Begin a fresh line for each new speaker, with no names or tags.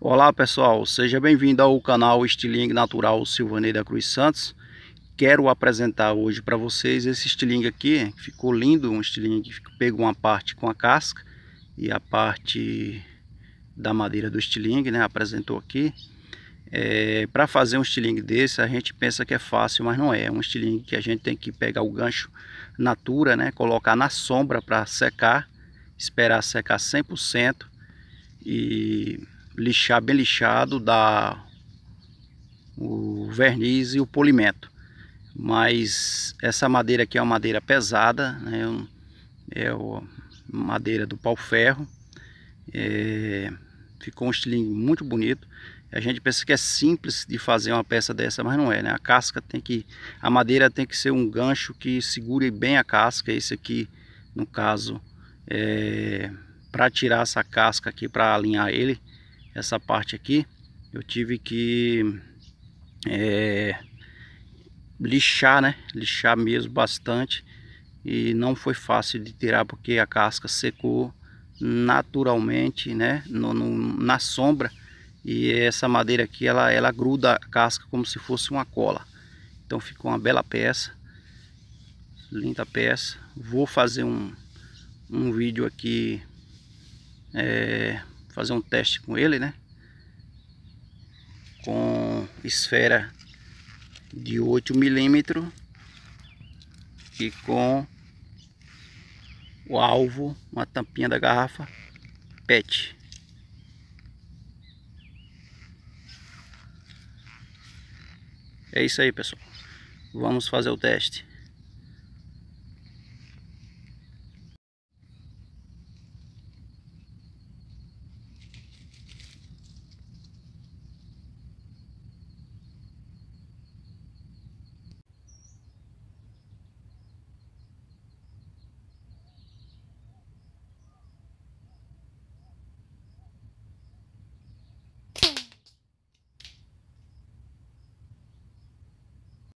Olá pessoal, seja bem-vindo ao canal Estilingue Natural Silvanei da Cruz Santos. Quero apresentar hoje para vocês esse estilingue aqui, que ficou lindo, um estilingue que pegou uma parte com a casca e a parte da madeira do estilingue, né? Apresentou aqui. É, para fazer um estilingue desse a gente pensa que é fácil, mas não é. É um estilingue que a gente tem que pegar o gancho natura, né? Colocar na sombra para secar, esperar secar 100% e lixar bem lixado, dar o verniz e o polimento. Mas essa madeira aqui é uma madeira pesada, né? é, é madeira do pau-ferro. É... ficou um estilingue muito bonito. A gente pensa que é simples de fazer uma peça dessa, mas não é, né? A casca tem que... A madeira tem que ser um gancho que segure bem a casca. Esse aqui, no caso, é... para tirar essa casca aqui, para alinhar ele, essa parte aqui eu tive que é, lixar, né? Lixar mesmo bastante e não foi fácil de tirar porque a casca secou naturalmente, né? No, no, na sombra e essa madeira aqui ela, ela gruda a casca como se fosse uma cola. Então ficou uma bela peça, linda peça. Vou fazer um, um vídeo aqui é, fazer um teste com ele, né? Com esfera de 8 milímetros e com o alvo, uma tampinha da garrafa PET. É isso aí, pessoal.
Vamos fazer o teste.